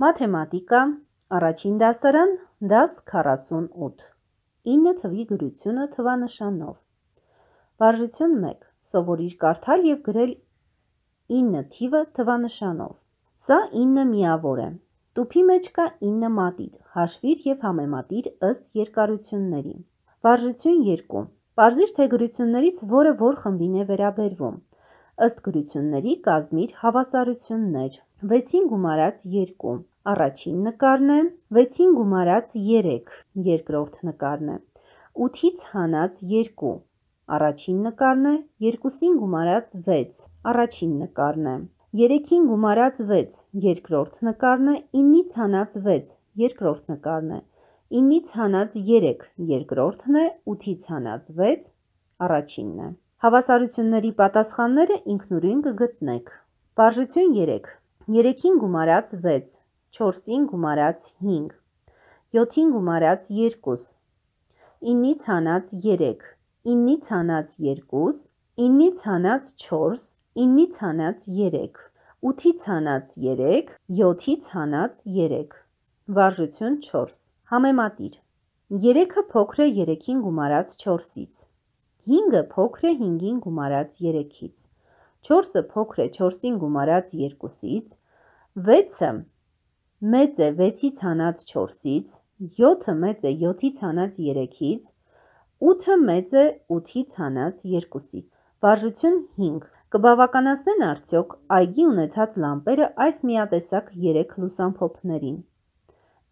Մաթեմատիկա, առաջին դասարան, դաս 48, 9 թվի գրությունը թվանշանով։ Վարժություն 1. Սովորիր կարդալ և գրել 9 թիվը թվանշանով։ Սա 9 միավոր է։ Տուփի մեջ կա 9 մատիտ, հաշվիր և համեմատիր ըստ երկարությունների։ Վարժություն 2. Պարզիր, թե գրություններից որը որ խմբին է վերաբերվում։ Ըստ գրությունների կազմիր հավասարություններ։ 6-ին գումարած 2 Առաջին նկարն է 6-ին գումարած 3, երկրորդ նկարն է 8-ից հանած 2, առաջին նկարն է 2-ին գումարած 6, առաջին նկարն է 3-ին գումարած 6, երկրորդ նկարն է 9-ից հանած 6, երկրորդ նկարն է 9-ից հանած 3, երկրորդն է 8-ից հանած 6, առաջինն է։ Հավասարությունների պատասխանները ինքնուրույն կգտնեք։ Բարժություն 3. 3-ին գումարած 6, 4-ին գումարած 5, 7-ին գումարած 2, 9-ից հանած 3, 9-ից հանած 2, 9-ից հանած 4, 9-ից հանած 3, 8-ից հանած 3, 7-ից հանած 3, վարժություն 4, համեմատիր, 3-ը փոքր է 3-ին գումարած 4-ից, 5-ը փոքր է 5-ին գումարած 3-ից, 4-ը փոքր է 4-ին գումարած 2-ից, 6-ը մեծ է 6-ից հանած 4-ից, 7-ը մեծ է 7-ից հանած 3-ից, 8-ը մեծ է 8-ից հանած 2-ից։ Վարժություն 5. Կբավականացնեն արդյոք այգի ունեցած լամպերը այս միատեսակ 3 լուսամփոփներին։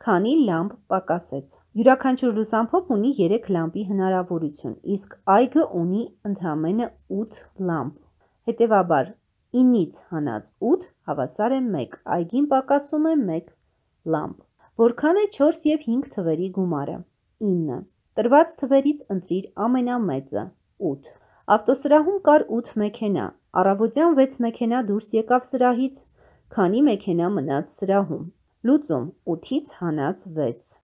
Քանի լամպ պակասեց։ Յուրաքանչյուր լուսամփոփ ունի 3 լամպի հնարավորություն, իսկ այգը ունի ընդամենը 8 լամպ։ Հետևաբար 9-ից հանած 8 հավասար է 1, այգին պակասում է 1 լամբ։ Որքան է 4 և 5 թվերի գումարը։ 9. Տրված թվերից ընտրիր ամենամեծը, 8։ Ավտոսրահում կար 8 մեքենա, առավոտյան 6 մեքենա դուրս եկավ սրահից, քանի մեքենա մնաց սրահում։ Լուծում 8-ից հանած 6։